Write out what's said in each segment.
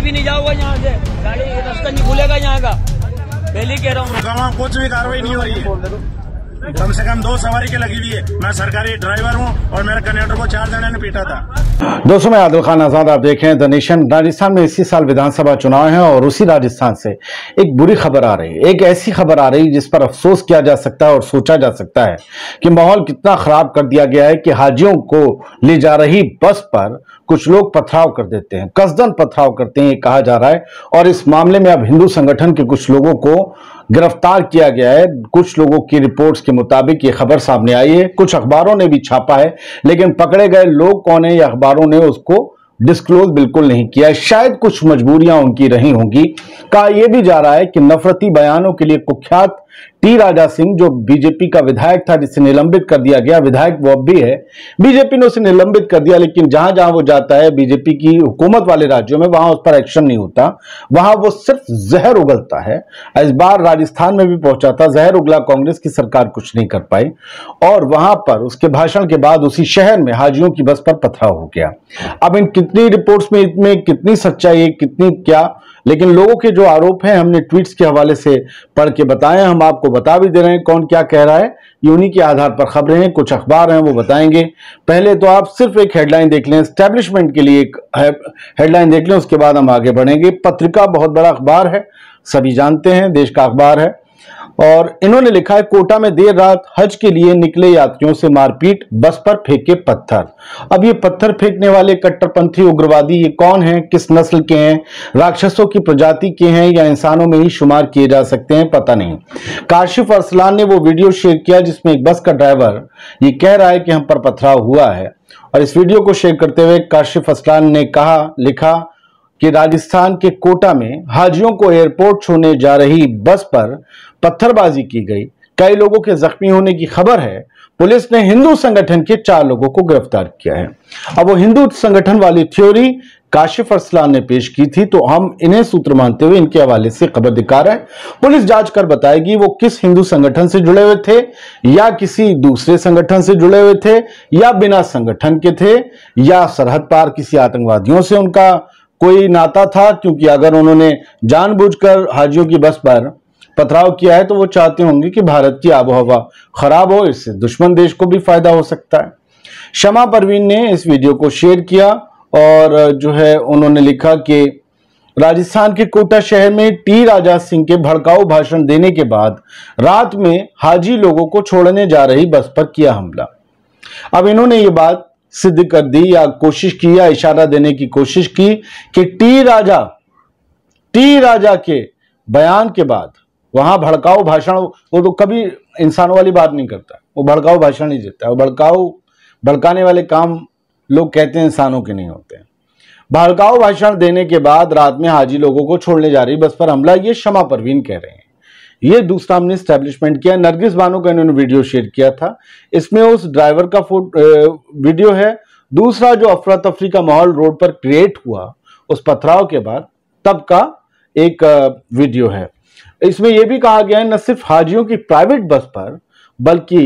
कोई भी नहीं जाऊंगा यहाँ से गाड़ी रास्ता नहीं खुलेगा यहाँ का पहले कह रहा हूँ गाँव तो कुछ भी कार्रवाई नहीं हो रही कम से कम दो सवारी के लगी हुई है मैं सरकारी ड्राइवर हूँ और मेरे कनेक्टर को चार जने ने पीटा था दोस्तों मैं आदिल खान आजाद आप देख रहे हैं द नेशन राजस्थान में इसी साल विधानसभा चुनाव है और उसी राजस्थान से एक बुरी खबर आ रही है एक ऐसी खबर आ रही है जिस पर अफसोस किया जा सकता है और सोचा जा सकता है कि माहौल कितना खराब कर दिया गया है कि हाजियों को ले जा रही बस पर कुछ लोग पथराव कर देते हैं कसदन पथराव करते हैं ये कहा जा रहा है और इस मामले में अब हिंदू संगठन के कुछ लोगों को गिरफ्तार किया गया है कुछ लोगों की रिपोर्ट्स के मुताबिक ये खबर सामने आई है कुछ अखबारों ने भी छापा है लेकिन पकड़े गए लोग कौन है अखबारों ने उसको डिस्क्लोज बिल्कुल नहीं किया शायद कुछ मजबूरियां उनकी रही होंगी कहा यह भी जा रहा है कि नफरती बयानों के लिए कुख्यात टी राजा सिंह जो बीजेपी का विधायक था जिसे निलंबित कर दिया गया विधायक वो अब भी है बीजेपी ने उसे निलंबित कर दिया लेकिन जहां जहां वो जाता है बीजेपी की हुकूमत वाले राज्यों में वहां उस पर एक्शन नहीं होता वहां वो सिर्फ जहर उगलता है इस बार राजस्थान में भी पहुंचा था जहर उगला कांग्रेस की सरकार कुछ नहीं कर पाई और वहां पर उसके भाषण के बाद उसी शहर में हाजियों की बस पर पथराव हो गया अब इन कितनी रिपोर्ट्स में इतनी कितनी सच्चाई है कितनी क्या लेकिन लोगों के जो आरोप हैं हमने ट्वीट्स के हवाले से पढ़ के बताए हम आपको बता भी दे रहे हैं कौन क्या कह रहा है ये उन्हीं के आधार पर खबरें हैं कुछ अखबार हैं वो बताएंगे पहले तो आप सिर्फ एक हेडलाइन देख लें स्टैब्लिशमेंट के लिए एक हेडलाइन देख लें उसके बाद हम आगे बढ़ेंगे पत्रिका बहुत बड़ा अखबार है सभी जानते हैं देश का अखबार है और इन्होंने लिखा है कोटा में देर रात हज के लिए निकले यात्रियों से मारपीट बस पर फेंके पत्थर अब ये पत्थर फेंकने वाले कट्टरपंथी उग्रवादी ये कौन हैं किस नस्ल के हैं राक्षसों की प्रजाति के हैं या इंसानों में ही शुमार किए जा सकते हैं पता नहीं काशिफ अरसलान ने वो वीडियो शेयर किया जिसमें एक बस का ड्राइवर ये कह रहा है कि हम पर पथराव हुआ है और इस वीडियो को शेयर करते हुए काशिफ असलान ने कहा लिखा कि राजस्थान के कोटा में हाजियों को एयरपोर्ट छोड़ने जा रही बस पर पत्थरबाजी की गई कई लोगों के जख्मी होने की खबर है पुलिस ने हिंदू संगठन के चार लोगों को गिरफ्तार किया है अब वो हिंदू संगठन वाली थ्योरी काशिफ अरसलान ने पेश की थी तो हम इन्हें सूत्र मानते हुए इनके हवाले से खबर दिखा रहे हैं पुलिस जांच कर बताएगी वो किस हिंदू संगठन से जुड़े हुए थे या किसी दूसरे संगठन से जुड़े हुए थे या बिना संगठन के थे या सरहद पार किसी आतंकवादियों से उनका कोई नाता था क्योंकि अगर उन्होंने जानबूझकर हाजियों की बस पर पथराव किया है तो वो चाहते होंगे कि भारत की आबोहवा खराब हो इससे दुश्मन देश को भी फायदा हो सकता है शमा परवीन ने इस वीडियो को शेयर किया और जो है उन्होंने लिखा कि राजस्थान के कोटा शहर में टी राजा सिंह के भड़काऊ भाषण देने के बाद रात में हाजी लोगों को छोड़ने जा रही बस पर किया हमला अब इन्होंने ये बात सिद्ध कर दी या कोशिश की या इशारा देने की कोशिश की कि टी राजा टी राजा के बयान के बाद वहां भड़काऊ भाषण वो तो कभी इंसानों वाली बात नहीं करता वो भड़काऊ भाषण नहीं देता वो भड़काऊ भड़काने वाले काम लोग कहते हैं इंसानों के नहीं होते हैं भड़काऊ भाषण देने के बाद रात में हाजी लोगों को छोड़ने जा रही बस पर हमला ये क्षमा परवीन कह रहे हैं ये दूसरा हमने स्टैब्लिशमेंट किया नरगिस बानो का इन्होंने वीडियो शेयर किया था इसमें उस ड्राइवर का वीडियो है दूसरा जो अफरा तफरी का माहौल रोड पर क्रिएट हुआ उस पथराव के बाद तब का एक वीडियो है इसमें यह भी कहा गया है न सिर्फ हाजियों की प्राइवेट बस पर बल्कि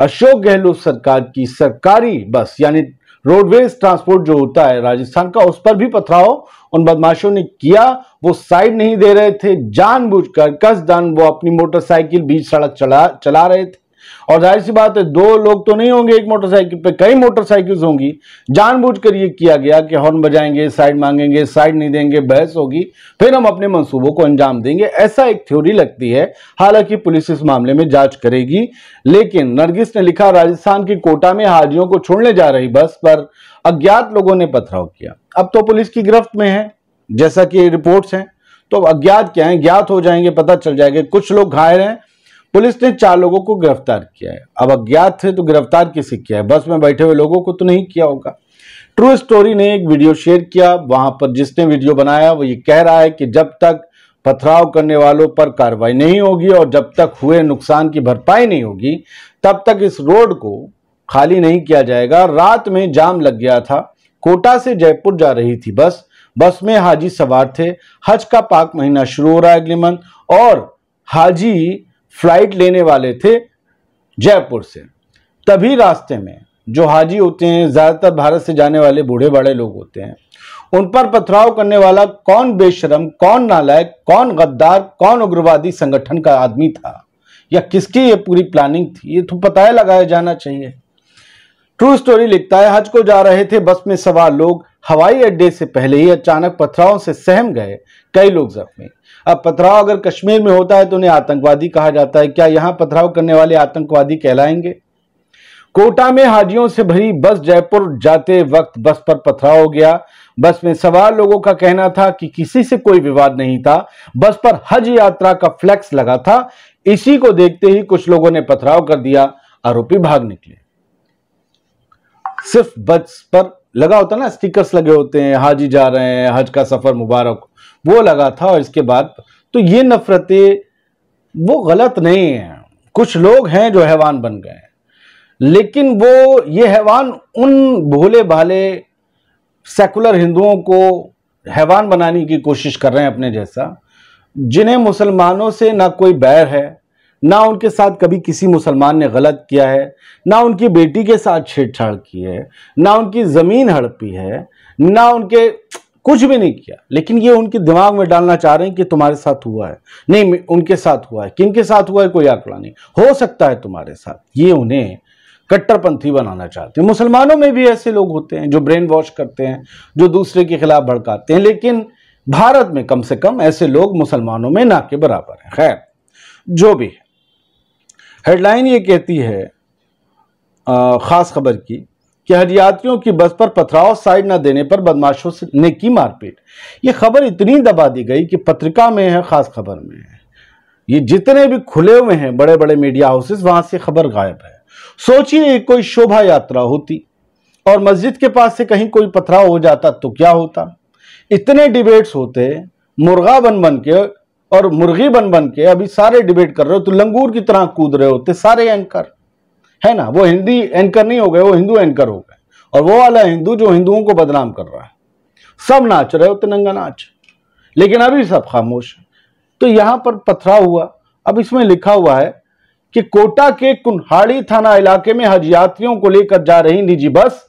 अशोक गहलोत सरकार की सरकारी बस यानी रोडवेज ट्रांसपोर्ट जो होता है राजस्थान का उस पर भी पथराव उन बदमाशों ने किया वो साइड नहीं दे रहे थे जानबूझकर कसदान वो अपनी मोटरसाइकिल बीच सड़क चला चला रहे थे और जाहिर सी बात है दो लोग तो नहीं होंगे एक मोटरसाइकिल पे कई मोटरसाइकिल्स होंगी जानबूझकर ये किया गया कि हॉर्न बजाएंगे साइड मांगेंगे साइड नहीं देंगे बहस होगी फिर हम अपने मंसूबों को अंजाम देंगे ऐसा एक थ्योरी लगती है हालांकि पुलिस इस मामले में जांच करेगी लेकिन नरगिस ने लिखा राजस्थान की कोटा में हाजियों को छोड़ने जा रही बस पर अज्ञात लोगों ने पथराव किया अब तो पुलिस की गिरफ्त में है जैसा कि रिपोर्ट्स हैं तो अज्ञात क्या है ज्ञात हो जाएंगे पता चल जाएगा कुछ लोग घायल हैं पुलिस ने चार लोगों को गिरफ्तार किया है अब अज्ञात है तो गिरफ्तार किसे किया है बस में बैठे हुए लोगों को तो नहीं किया होगा ट्रू स्टोरी ने एक वीडियो शेयर किया वहां पर जिसने वीडियो बनाया वो ये कह रहा है कि जब तक पथराव करने वालों पर कार्रवाई नहीं होगी और जब तक हुए नुकसान की भरपाई नहीं होगी तब तक इस रोड को खाली नहीं किया जाएगा रात में जाम लग गया था कोटा से जयपुर जा रही थी बस बस में हाजी सवार थे हज का पाक महीना शुरू हो रहा है अगले मंथ और हाजी फ्लाइट लेने वाले थे जयपुर से तभी रास्ते में जो हाजी होते हैं ज़्यादातर भारत से जाने वाले बूढ़े बड़े लोग होते हैं उन पर पथराव करने वाला कौन बेशरम कौन नालायक कौन गद्दार कौन उग्रवादी संगठन का आदमी था या किसकी ये पूरी प्लानिंग थी ये तो पता लगाया जाना चाहिए ट्रू स्टोरी लिखता है हज को जा रहे थे बस में सवार लोग हवाई अड्डे से पहले ही अचानक पथराव से सहम गए कई लोग जख्मी अब पथराव अगर कश्मीर में होता है तो उन्हें आतंकवादी कहा जाता है क्या यहां पथराव करने वाले आतंकवादी कहलाएंगे कोटा में हाजियों से भरी बस जयपुर जाते वक्त बस पर पथराव हो गया बस में सवार लोगों का कहना था कि किसी से कोई विवाद नहीं था बस पर हज यात्रा का फ्लैक्स लगा था इसी को देखते ही कुछ लोगों ने पथराव कर दिया आरोपी भाग निकले सिर्फ बस पर लगा होता ना स्टिकर्स लगे होते हैं हाजी जा रहे हैं हज का सफ़र मुबारक वो लगा था और इसके बाद तो ये नफ़रतें वो गलत नहीं हैं कुछ लोग हैं जो हैवान बन गए हैं लेकिन वो ये हैवान उन भोले भाले सेकुलर हिंदुओं को हैवान बनाने की कोशिश कर रहे हैं अपने जैसा जिन्हें मुसलमानों से ना कोई बैर है ना उनके साथ कभी किसी मुसलमान ने गलत किया है ना उनकी बेटी के साथ छेड़छाड़ की है ना उनकी ज़मीन हड़पी है ना उनके कुछ भी नहीं किया लेकिन ये उनके दिमाग में डालना चाह रहे हैं कि तुम्हारे साथ हुआ है नहीं उनके साथ हुआ है किन के साथ हुआ है कोई आंकड़ा नहीं हो सकता है तुम्हारे साथ ये उन्हें कट्टरपंथी बनाना चाहते हैं मुसलमानों में भी ऐसे लोग होते हैं जो ब्रेन वॉश करते हैं जो दूसरे के खिलाफ भड़काते हैं लेकिन भारत में कम से कम ऐसे लोग मुसलमानों में ना के बराबर हैं खैर जो भी है हेडलाइन ये कहती है खास खबर की कि हज यात्रियों की बस पर पथराव साइड न देने पर बदमाशों ने की मारपीट ये खबर इतनी दबा दी गई कि पत्रिका में है खास खबर में है ये जितने भी खुले हुए हैं बड़े बड़े मीडिया हाउसेस वहां से खबर गायब है सोचिए कोई शोभा यात्रा होती और मस्जिद के पास से कहीं कोई पथराव हो जाता तो क्या होता इतने डिबेट्स होते मुर्गा बन बन के और मुर्गी बन बन के अभी सारे डिबेट कर रहे हो तो लंगूर की तरह कूद रहे होते सारे एंकर है ना वो हिंदी एंकर नहीं हो गए वो हिंदू एंकर हो गए और वो वाला हिंदू जो हिंदुओं को बदनाम कर रहा है सब नाच रहे होते नंगा नाच लेकिन अभी सब खामोश है तो यहां पर पथराव हुआ अब इसमें लिखा हुआ है कि कोटा के कुन्हाड़ी थाना इलाके में हज यात्रियों को लेकर जा रही निजी बस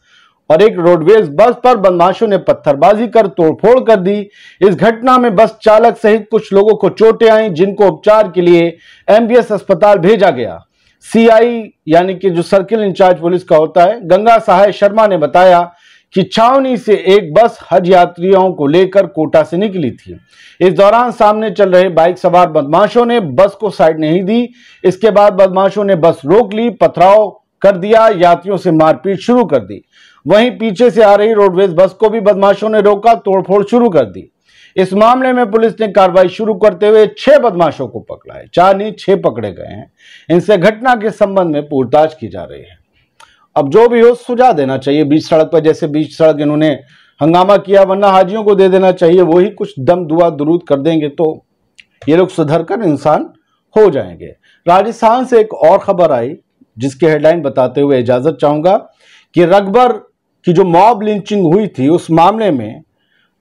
और एक रोडवेज बस पर बदमाशों ने पत्थरबाजी कर तोड़फोड़ कर दी इस घटना में बस चालक सहित कुछ लोगों को चोटें आईं जिनको उपचार के लिए एमबीएस अस्पताल भेजा गया सीआई यानी कि जो सर्किल इंचार्ज पुलिस का होता है गंगा सहाय शर्मा ने बताया कि छावनी से एक बस हज यात्रियों को लेकर कोटा से निकली थी इस दौरान सामने चल रहे बाइक सवार बदमाशों ने बस को साइड नहीं दी इसके बाद बदमाशों ने बस रोक ली पथराव कर दिया यात्रियों से मारपीट शुरू कर दी वहीं पीछे से आ रही रोडवेज बस को भी बदमाशों ने रोका तोड़फोड़ शुरू कर दी इस मामले में पुलिस ने कार्रवाई शुरू करते हुए छह बदमाशों को पकड़ा है चार नहीं छह पकड़े गए हैं इनसे घटना के संबंध में पूछताछ की जा रही है अब जो भी हो सुझा देना चाहिए बीच सड़क पर जैसे बीच सड़क इन्होंने हंगामा किया वरना हाजियों को दे देना चाहिए वही कुछ दम दुआ दुरूद कर देंगे तो ये लोग सुधर कर इंसान हो जाएंगे राजस्थान से एक और खबर आई जिसकी हेडलाइन बताते हुए इजाज़त चाहूंगा कि रकबर की जो मॉब लिंचिंग हुई थी उस मामले में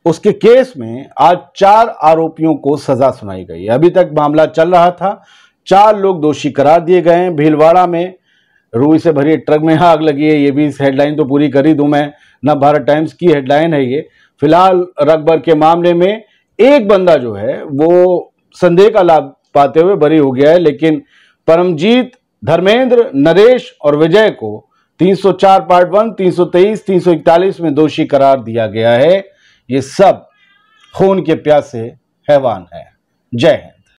उसके केस में आज चार आरोपियों को सजा सुनाई गई अभी तक मामला चल रहा था चार लोग दोषी करार दिए गए हैं भीलवाड़ा में रूई से भरी ट्रक में आग लगी है ये भी इस हेडलाइन तो पूरी कर ही मैं न भारत टाइम्स की हेडलाइन है ये फिलहाल रकबर के मामले में एक बंदा जो है वो संदेह का लाभ पाते हुए बरी हो गया है लेकिन परमजीत धर्मेंद्र नरेश और विजय को 304 पार्ट वन 323, 341 में दोषी करार दिया गया है ये सब खून के प्यासे हैवान है जय हिंद